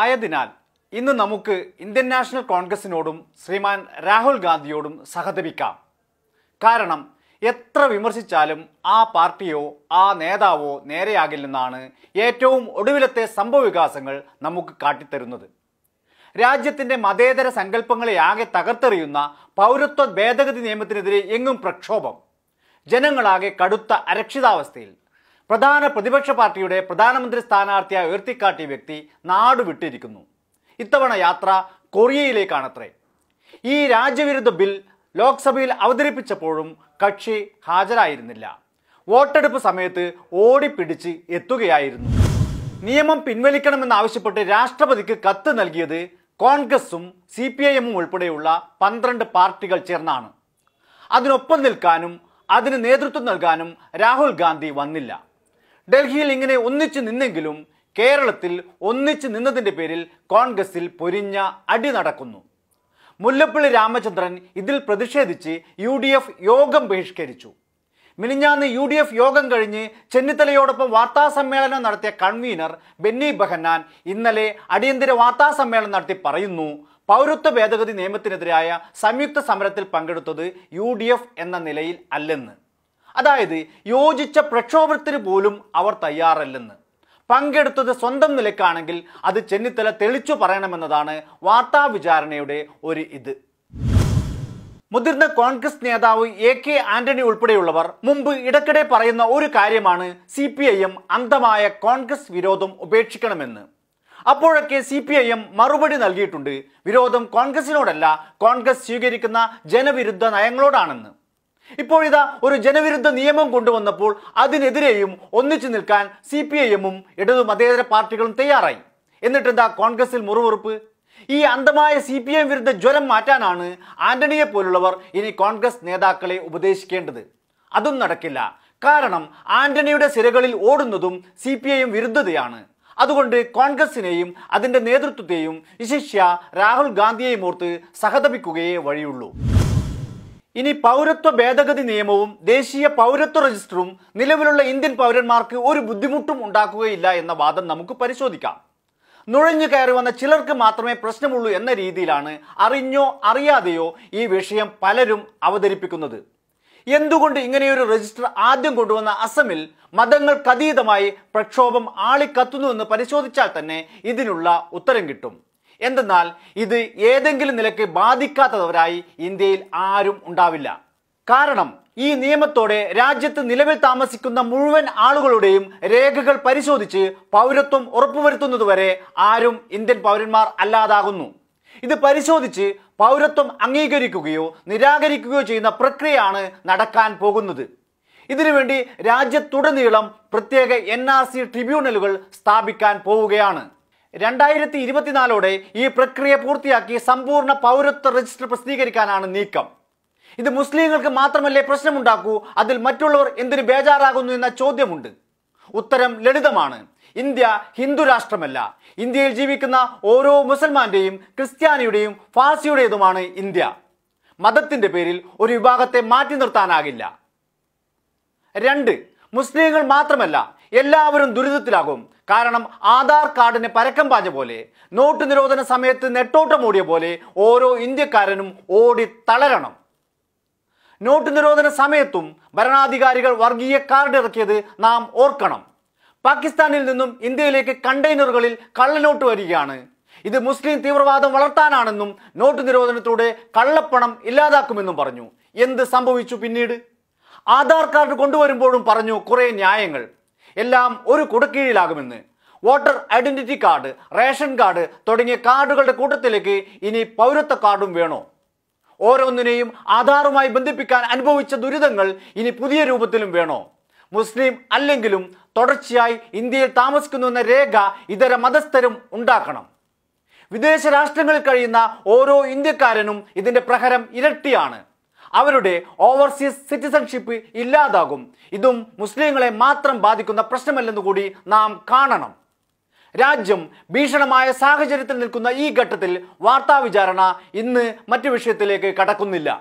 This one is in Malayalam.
ആയതിനാൽ ഇന്ന് നമുക്ക് ഇന്ത്യൻ നാഷണൽ കോൺഗ്രസിനോടും ശ്രീമാൻ രാഹുൽ ഗാന്ധിയോടും സഹതപിക്കാം കാരണം എത്ര വിമർശിച്ചാലും ആ പാർട്ടിയോ ആ നേതാവോ നേരെയാകില്ലെന്നാണ് ഏറ്റവും ഒടുവിലത്തെ സംഭവവികാസങ്ങൾ നമുക്ക് കാട്ടിത്തരുന്നത് രാജ്യത്തിൻ്റെ മതേതര സങ്കല്പങ്ങളെ ആകെ തകർത്തെറിയുന്ന പൗരത്വ ഭേദഗതി നിയമത്തിനെതിരെ എങ്ങും പ്രക്ഷോഭം ജനങ്ങളാകെ കടുത്ത അരക്ഷിതാവസ്ഥയിൽ പ്രധാന പ്രതിപക്ഷ പാർട്ടിയുടെ പ്രധാനമന്ത്രി സ്ഥാനാർത്ഥിയായി ഉയർത്തിക്കാട്ടിയ വ്യക്തി നാടുവിട്ടിരിക്കുന്നു ഇത്തവണ യാത്ര കൊറിയയിലേക്കാണത്രേ ഈ രാജ്യവിരുദ്ധ ബിൽ ലോക്സഭയിൽ അവതരിപ്പിച്ചപ്പോഴും കക്ഷി ഹാജരായിരുന്നില്ല വോട്ടെടുപ്പ് സമയത്ത് ഓടിപ്പിടിച്ച് എത്തുകയായിരുന്നു നിയമം പിൻവലിക്കണമെന്നാവശ്യപ്പെട്ട് രാഷ്ട്രപതിക്ക് കത്ത് നൽകിയത് കോൺഗ്രസും സി പി ഐ എമ്മും ഉൾപ്പെടെയുള്ള പന്ത്രണ്ട് പാർട്ടികൾ ചേർന്നാണ് അതിനൊപ്പം നിൽക്കാനും അതിന് നേതൃത്വം നൽകാനും രാഹുൽ ഗാന്ധി വന്നില്ല ഡൽഹിയിൽ ഇങ്ങനെ ഒന്നിച്ചു നിന്നെങ്കിലും കേരളത്തിൽ ഒന്നിച്ചു നിന്നതിൻ്റെ പേരിൽ കോൺഗ്രസിൽ പൊരിഞ്ഞ അടി നടക്കുന്നു മുല്ലപ്പള്ളി രാമചന്ദ്രൻ ഇതിൽ പ്രതിഷേധിച്ച് യു ഡി എഫ് യോഗം ബഹിഷ്കരിച്ചു മിനിഞ്ഞാന്ന് യു ഡി എഫ് യോഗം കഴിഞ്ഞ് ചെന്നിത്തലയോടൊപ്പം വാർത്താസമ്മേളനം നടത്തിയ കൺവീനർ ബെന്നി ബഹന്നാൻ ഇന്നലെ അടിയന്തര വാർത്താസമ്മേളനം നടത്തി പറയുന്നു പൗരത്വ ഭേദഗതി നിയമത്തിനെതിരായ സംയുക്ത സമരത്തിൽ പങ്കെടുത്തത് യു എന്ന നിലയിൽ അല്ലെന്ന് അതായത് യോജിച്ച പ്രക്ഷോഭത്തിന് പോലും അവർ തയ്യാറല്ലെന്ന് പങ്കെടുത്തത് സ്വന്തം നിലക്കാണെങ്കിൽ അത് ചെന്നിത്തല തെളിച്ചു പറയണമെന്നതാണ് വാർത്താ വിചാരണയുടെ ഒരു ഇത് മുതിർന്ന കോൺഗ്രസ് നേതാവ് എ കെ ആന്റണി ഉൾപ്പെടെയുള്ളവർ മുമ്പ് ഇടയ്ക്കിടെ പറയുന്ന ഒരു കാര്യമാണ് സി പി ഐ എം അന്ധമായ കോൺഗ്രസ് വിരോധം ഉപേക്ഷിക്കണമെന്ന് അപ്പോഴൊക്കെ സി പി ഐ എം മറുപടി നൽകിയിട്ടുണ്ട് വിരോധം കോൺഗ്രസിനോടല്ല കോൺഗ്രസ് സ്വീകരിക്കുന്ന ജനവിരുദ്ധ നയങ്ങളോടാണെന്ന് ഇപ്പോൾ ഇതാ ഒരു ജനവിരുദ്ധ നിയമം കൊണ്ടുവന്നപ്പോൾ അതിനെതിരെയും ഒന്നിച്ചു നിൽക്കാൻ സി പി ഐ എമ്മും ഇടതു മതേതര പാർട്ടികളും തയ്യാറായി എന്നിട്ടെന്താ കോൺഗ്രസിൽ മുറിവുറുപ്പ് ഈ അന്തമായ സി പി എം വിരുദ്ധ ജ്വരം മാറ്റാനാണ് ആന്റണിയെ പോലുള്ളവർ ഇനി കോൺഗ്രസ് നേതാക്കളെ ഉപദേശിക്കേണ്ടത് അതും നടക്കില്ല കാരണം ആന്റണിയുടെ സിരകളിൽ ഓടുന്നതും സി പി ഐ എം വിരുദ്ധതയാണ് അതുകൊണ്ട് കോൺഗ്രസിനെയും അതിന്റെ നേതൃത്വത്തെയും വിശിഷ്യ രാഹുൽ ഗാന്ധിയെയും ഓർത്ത് സഹതപിക്കുകയേ വഴിയുള്ളൂ ഇനി പൗരത്വ ഭേദഗതി നിയമവും ദേശീയ പൗരത്വ രജിസ്റ്ററും നിലവിലുള്ള ഇന്ത്യൻ പൗരന്മാർക്ക് ഒരു ബുദ്ധിമുട്ടും ഉണ്ടാക്കുകയില്ല എന്ന വാദം നമുക്ക് പരിശോധിക്കാം നുഴഞ്ഞു കയറി വന്ന ചിലർക്ക് മാത്രമേ പ്രശ്നമുള്ളൂ എന്ന രീതിയിലാണ് അറിഞ്ഞോ അറിയാതെയോ ഈ വിഷയം പലരും അവതരിപ്പിക്കുന്നത് എന്തുകൊണ്ട് ഇങ്ങനെയൊരു രജിസ്റ്റർ ആദ്യം കൊണ്ടുവന്ന അസമിൽ മതങ്ങൾക്കതീതമായി പ്രക്ഷോഭം ആളിക്കത്തുന്നുവെന്ന് പരിശോധിച്ചാൽ തന്നെ ഇതിനുള്ള ഉത്തരം കിട്ടും എന്തെന്നാൽ ഇത് ഏതെങ്കിലും നിലക്ക് ബാധിക്കാത്തവരായി ഇന്ത്യയിൽ ആരും ഉണ്ടാവില്ല കാരണം ഈ നിയമത്തോടെ രാജ്യത്ത് നിലവിൽ താമസിക്കുന്ന മുഴുവൻ ആളുകളുടെയും രേഖകൾ പരിശോധിച്ച് പൗരത്വം ഉറപ്പുവരുത്തുന്നതുവരെ ആരും ഇന്ത്യൻ പൗരന്മാർ അല്ലാതാകുന്നു ഇത് പരിശോധിച്ച് പൗരത്വം അംഗീകരിക്കുകയോ നിരാകരിക്കുകയോ ചെയ്യുന്ന പ്രക്രിയയാണ് നടക്കാൻ പോകുന്നത് ഇതിനുവേണ്ടി രാജ്യത്തുടനീളം പ്രത്യേക എൻ ആർ സി ട്രിബ്യൂണലുകൾ സ്ഥാപിക്കാൻ പോവുകയാണ് രണ്ടായിരത്തി ഇരുപത്തിനാലോടെ ഈ പ്രക്രിയ പൂർത്തിയാക്കി സമ്പൂർണ്ണ പൗരത്വ രജിസ്റ്റർ പ്രസിദ്ധീകരിക്കാനാണ് നീക്കം ഇത് മുസ്ലിങ്ങൾക്ക് മാത്രമല്ലേ പ്രശ്നമുണ്ടാക്കൂ അതിൽ മറ്റുള്ളവർ എന്തിനു ബേജാറാകുന്നു എന്ന ചോദ്യമുണ്ട് ഉത്തരം ലളിതമാണ് ഇന്ത്യ ഹിന്ദു രാഷ്ട്രമല്ല ഇന്ത്യയിൽ ജീവിക്കുന്ന ഓരോ മുസൽമാന്റെയും ക്രിസ്ത്യാനിയുടെയും ഫാസിയുടേതുമാണ് ഇന്ത്യ മതത്തിന്റെ പേരിൽ ഒരു വിഭാഗത്തെ മാറ്റി നിർത്താനാകില്ല രണ്ട് മുസ്ലിങ്ങൾ മാത്രമല്ല എല്ലാവരും ദുരിതത്തിലാകും കാരണം ആധാർ കാർഡിന് പരക്കം പാഞ്ഞ പോലെ നോട്ട് നിരോധന സമയത്ത് നെട്ടോട്ടം ഓടിയ പോലെ ഓരോ ഇന്ത്യക്കാരനും ഓടി തളരണം നോട്ട് നിരോധന സമയത്തും ഭരണാധികാരികൾ വർഗീയ കാർഡ് ഇറക്കിയത് നാം ഓർക്കണം പാകിസ്ഥാനിൽ നിന്നും ഇന്ത്യയിലേക്ക് കണ്ടെയ്നറുകളിൽ കള്ളനോട്ട് വരികയാണ് ഇത് മുസ്ലിം തീവ്രവാദം വളർത്താനാണെന്നും നോട്ട് നിരോധനത്തിലൂടെ കള്ളപ്പണം ഇല്ലാതാക്കുമെന്നും പറഞ്ഞു എന്ത് സംഭവിച്ചു പിന്നീട് ആധാർ കാർഡ് കൊണ്ടുവരുമ്പോഴും പറഞ്ഞു കുറേ ന്യായങ്ങൾ എല്ലാം ഒരു കുടക്കീഴിലാകുമെന്ന് voter identity card ration card തുടങ്ങിയ കാർഡുകളുടെ കൂട്ടത്തിലേക്ക് ഇനി പൗരത്വ കാർഡും വേണോ ഓരോന്നിനെയും ആധാറുമായി ബന്ധിപ്പിക്കാൻ അനുഭവിച്ച ദുരിതങ്ങൾ ഇനി പുതിയ രൂപത്തിലും വേണോ മുസ്ലിം അല്ലെങ്കിലും തുടർച്ചയായി ഇന്ത്യയിൽ താമസിക്കുന്നുവെന്ന രേഖ ഇതര മതസ്ഥരും ഉണ്ടാക്കണം വിദേശ രാഷ്ട്രങ്ങളിൽ കഴിയുന്ന ഓരോ ഇന്ത്യക്കാരനും ഇതിന്റെ പ്രഹരം ഇരട്ടിയാണ് അവരുടെ ഓവർസീസ് സിറ്റിസൺഷിപ്പ് ഇല്ലാതാകും ഇതും മുസ്ലിങ്ങളെ മാത്രം ബാധിക്കുന്ന പ്രശ്നമല്ലെന്ന് കൂടി നാം കാണണം രാജ്യം ഭീഷണമായ സാഹചര്യത്തിൽ നിൽക്കുന്ന ഈ ഘട്ടത്തിൽ വാർത്താ ഇന്ന് മറ്റു വിഷയത്തിലേക്ക് കടക്കുന്നില്ല